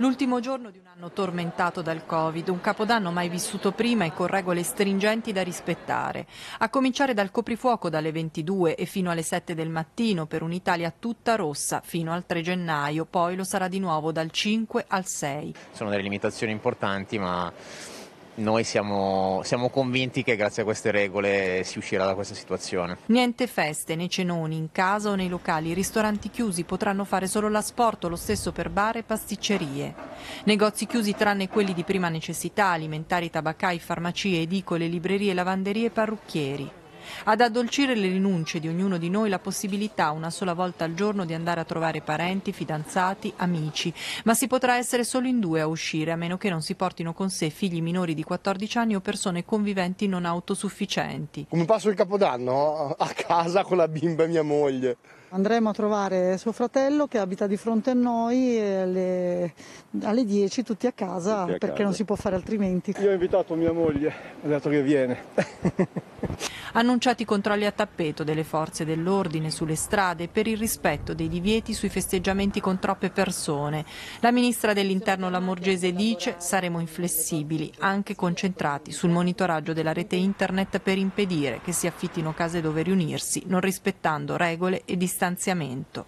L'ultimo giorno di un anno tormentato dal Covid, un capodanno mai vissuto prima e con regole stringenti da rispettare. A cominciare dal coprifuoco dalle 22 e fino alle 7 del mattino per un'Italia tutta rossa fino al 3 gennaio, poi lo sarà di nuovo dal 5 al 6. Sono delle limitazioni importanti ma noi siamo, siamo, convinti che grazie a queste regole si uscirà da questa situazione. Niente feste né cenoni in casa o nei locali, ristoranti chiusi potranno fare solo l'asporto, lo stesso per bar e pasticcerie. Negozi chiusi tranne quelli di prima necessità, alimentari, tabaccai, farmacie, edicole, librerie, lavanderie e parrucchieri. Ad addolcire le rinunce di ognuno di noi la possibilità una sola volta al giorno di andare a trovare parenti, fidanzati, amici, ma si potrà essere solo in due a uscire, a meno che non si portino con sé figli minori di 14 anni o persone conviventi non autosufficienti. Come passo il Capodanno? A casa con la bimba mia moglie. Andremo a trovare suo fratello che abita di fronte a noi alle, alle 10 tutti a casa tutti a perché casa. non si può fare altrimenti. Io ho invitato mia moglie, ho detto che viene. Annunciati controlli a tappeto delle forze dell'ordine sulle strade per il rispetto dei divieti sui festeggiamenti con troppe persone. La ministra dell'interno Lamorgese dice saremo inflessibili, anche concentrati sul monitoraggio della rete internet per impedire che si affittino case dove riunirsi, non rispettando regole e distanze stanziamento